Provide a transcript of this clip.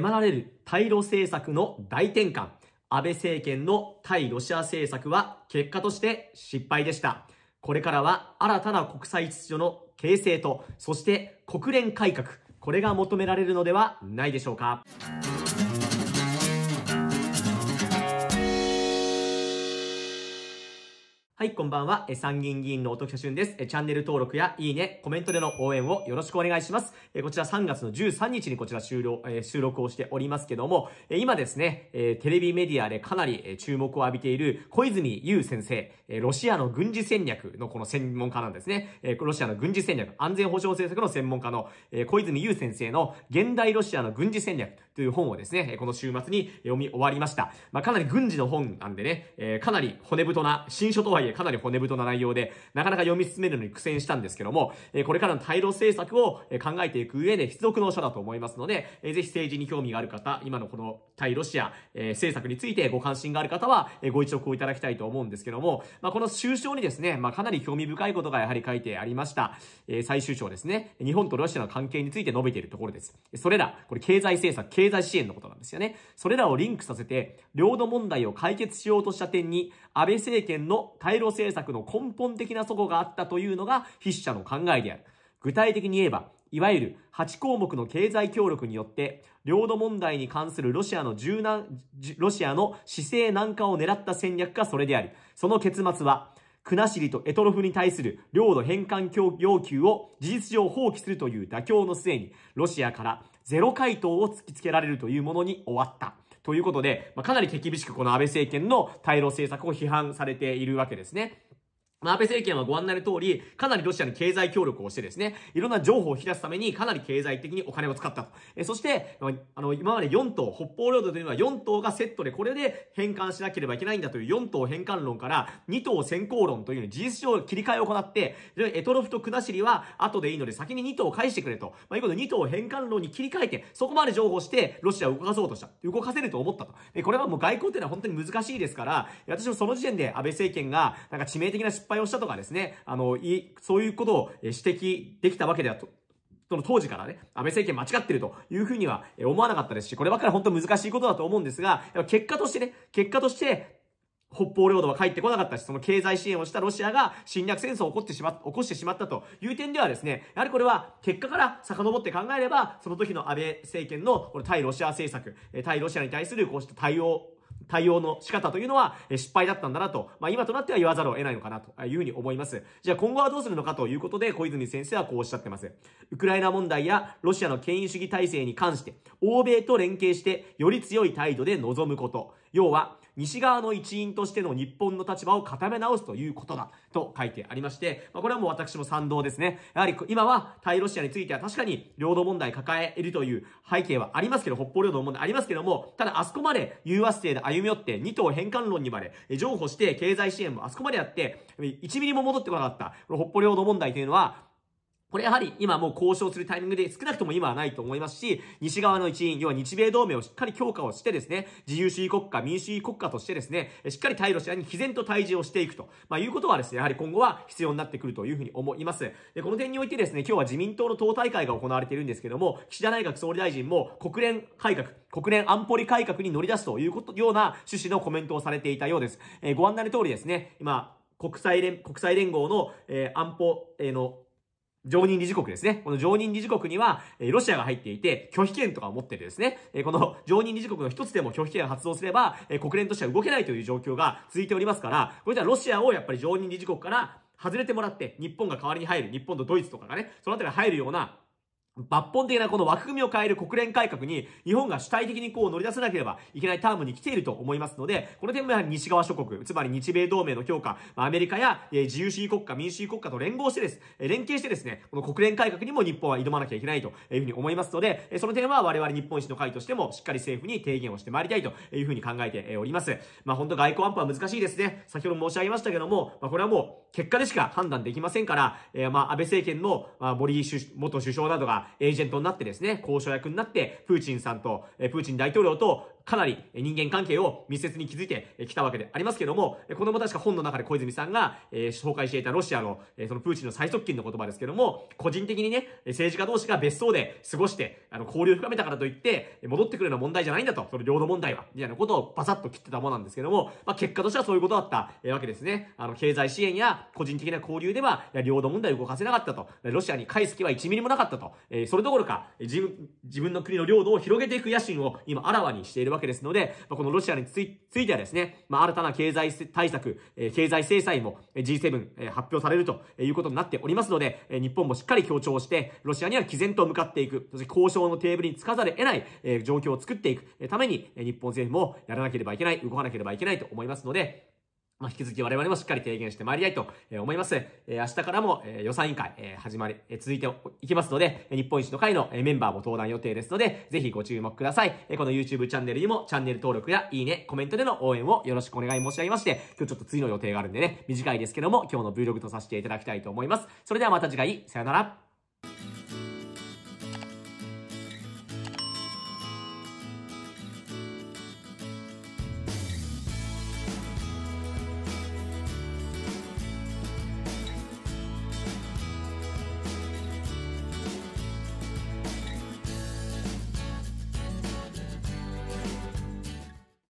迫られる対ロ政策の大転換。安倍政権の対ロシア政策は結果として失敗でした。これからは新たな国際秩序の形成と、そして国連改革、これが求められるのではないでしょうか。はい、こんばんは。え参議院議員の音喜俊です。えチャンネル登録やいいね、コメントでの応援をよろしくお願いします。えこちら3月の13日にこちら終了、え収録をしておりますけども、え今ですね、えテレビメディアでかなり注目を浴びている小泉優先生、えロシアの軍事戦略のこの専門家なんですね。えロシアの軍事戦略、安全保障政策の専門家の、え小泉優先生の現代ロシアの軍事戦略という本をですね、この週末に読み終わりました。まあ、かなり軍事の本なんでね、えかなり骨太な新書とはいえかなり骨太な内容で、なかなか読み進めるのに苦戦したんですけども、えこれからの対ロ政策を考えていく上で必読の書だと思いますので、えぜひ政治に興味がある方、今のこの対ロシア、え政策についてご関心がある方は、えご一読をいただきたいと思うんですけども、まあ、この終章にですね、まあ、かなり興味深いことがやはり書いてありました。え最終章ですね、日本とロシアの関係について述べているところです。それら、これ経済政策、経済支援のことなんですよね。それらをリンクさせて、領土問題を解決しようとした点に、安倍政権の対ロ政策の根本的な祖があったというのが筆者の考えである。具体的に言えば、いわゆる8項目の経済協力によって、領土問題に関するロシアの柔軟、ロシアの姿勢軟化を狙った戦略がそれであり、その結末は、国後とエトロフに対する領土返還要求を事実上放棄するという妥協の末に、ロシアからゼロ回答を突きつけられるというものに終わった。ということで、まあ、かなり手厳しくこの安倍政権の対ロ政策を批判されているわけですね。安倍政権はご案内の通り、かなりロシアに経済協力をしてですね、いろんな情報を引き出すためにかなり経済的にお金を使ったと。えそして、あの、今まで4党、北方領土というのは4党がセットでこれで返還しなければいけないんだという4党返還論から2党先行論という事実上切り替えを行って、エトロフと国後は後でいいので先に2党を返してくれと。まあ、いうことで2党返還論に切り替えて、そこまで情報して、ロシアを動かそうとした。動かせると思ったと。これはもう外交というのは本当に難しいですから、私もその時点で安倍政権がなんか致命的な失敗敗をしたとかですね、あの、い、そういうことを指摘できたわけではと、その当時からね、安倍政権間違ってるというふうには思わなかったですし、こればっかり本当難しいことだと思うんですが、結果としてね、結果として、北方領土は帰ってこなかったし、その経済支援をしたロシアが侵略戦争を起こってしま、起こしてしまったという点ではですね、やはりこれは結果から遡って考えれば、その時の安倍政権のこの対ロシア政策、対ロシアに対するこうした対応対応の仕方というのは失敗だったんだなと、まあ、今となっては言わざるを得ないのかなというふうに思います。じゃあ今後はどうするのかということで、小泉先生はこうおっしゃってます。ウクライナ問題やロシアの権威主義体制に関して、欧米と連携してより強い態度で臨むこと。要は、西側の一員としての日本の立場を固め直すということだと書いてありまして、まあ、これはもう私も賛同ですね。やはり今は対ロシアについては確かに領土問題抱えるという背景はありますけど、北方領土の問題ありますけども、ただあそこまで融和姿勢で歩み寄って2党返還論にまで譲歩して経済支援もあそこまでやって、1ミリも戻ってこなかった、この北方領土問題というのは、これやはり今もう交渉するタイミングで少なくとも今はないと思いますし、西側の一員、要は日米同盟をしっかり強化をしてですね、自由主義国家、民主主義国家としてですね、しっかり対ロシアに毅然と対峙をしていくと、まあ、いうことはですね、やはり今後は必要になってくるというふうに思います。で、この点においてですね、今日は自民党の党大会が行われているんですけども、岸田内閣総理大臣も国連改革、国連安保理改革に乗り出すということ、ような趣旨のコメントをされていたようです。えー、ご案内の通りですね、今、国際連、国際連合の、えー、安保、えー、の、常任理事国ですね。この常任理事国には、えロシアが入っていて、拒否権とかを持ってるですね。えこの常任理事国の一つでも拒否権を発動すれば、え国連としては動けないという状況が続いておりますから、これじゃロシアをやっぱり常任理事国から外れてもらって、日本が代わりに入る、日本とドイツとかがね、そのあたりに入るような抜本的なこの枠組みを変える国連改革に日本が主体的にこう乗り出せなければいけないタームに来ていると思いますので、この点もやはり西側諸国、つまり日米同盟の強化、アメリカや自由主義国家、民主主義国家と連合してです、連携してですね、この国連改革にも日本は挑まなきゃいけないというふうに思いますので、その点は我々日本一の会としてもしっかり政府に提言をしてまいりたいというふうに考えております。まあ本当外交安保は難しいですね。先ほど申し上げましたけども、まあこれはもう結果でしか判断できませんから、えまあ安倍政権の、まあ、森元首相などがエージェントになってですね、交渉役になって、プーチンさんと、えプーチン大統領とかなり人間関係を密接に築いてきたわけでありますけども、これも確か本の中で小泉さんが紹介していたロシアのそのプーチンの最側近の言葉ですけども、個人的にね、政治家同士が別荘で過ごして、あの、交流を深めたからといって、戻ってくるような問題じゃないんだと、その領土問題は、みたいなことをバサッと切ってたものなんですけども、まあ、結果としてはそういうことだったわけですね。あの、経済支援や個人的な交流では、領土問題を動かせなかったと、ロシアに返す気は1ミリもなかったと、えそれどころか自分、自分の国の領土を広げていく野心を今あらわにしているわけですので、まあ、このロシアについてはですね、まあ、新たな経済対策、え経済制裁も G7、え発表されるということになっておりますので、え日本もしっかり強調して、ロシアには毅然と向かっていく、そして交渉のテーブルにつかざるを得ない、え状況を作っていくために、日本政府もやらなければいけない、動かなければいけないと思いますので、ま引き続き我々もしっかり提言してまいりたいと思います。明日からも予算委員会始まり、続いていきますので、日本一の会のメンバーも登壇予定ですので、ぜひご注目ください。この YouTube チャンネルにもチャンネル登録やいいね、コメントでの応援をよろしくお願い申し上げまして、今日ちょっと次の予定があるんでね、短いですけども、今日の Vlog とさせていただきたいと思います。それではまた次回、さよなら。